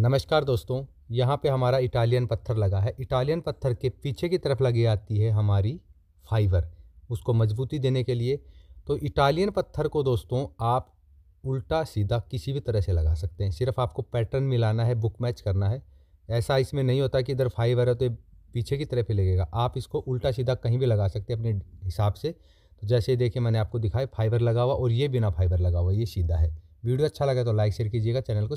नमस्कार दोस्तों यहाँ पे हमारा इटालियन पत्थर लगा है इटालियन पत्थर के पीछे की तरफ लगी आती है हमारी फाइबर उसको मजबूती देने के लिए तो इटालियन पत्थर को दोस्तों आप उल्टा सीधा किसी भी तरह से लगा सकते हैं सिर्फ आपको पैटर्न मिलाना है बुक मैच करना है ऐसा इसमें नहीं होता कि इधर फाइबर है तो पीछे की तरफ ही लगेगा आप इसको उल्टा सीधा कहीं भी लगा सकते हैं अपने हिसाब से तो जैसे देखिए मैंने आपको दिखाया फाइबर लगा हुआ और ये बिना फाइबर लगा हुआ ये सीधा है वीडियो अच्छा लगा तो लाइक शेयर कीजिएगा चैनल को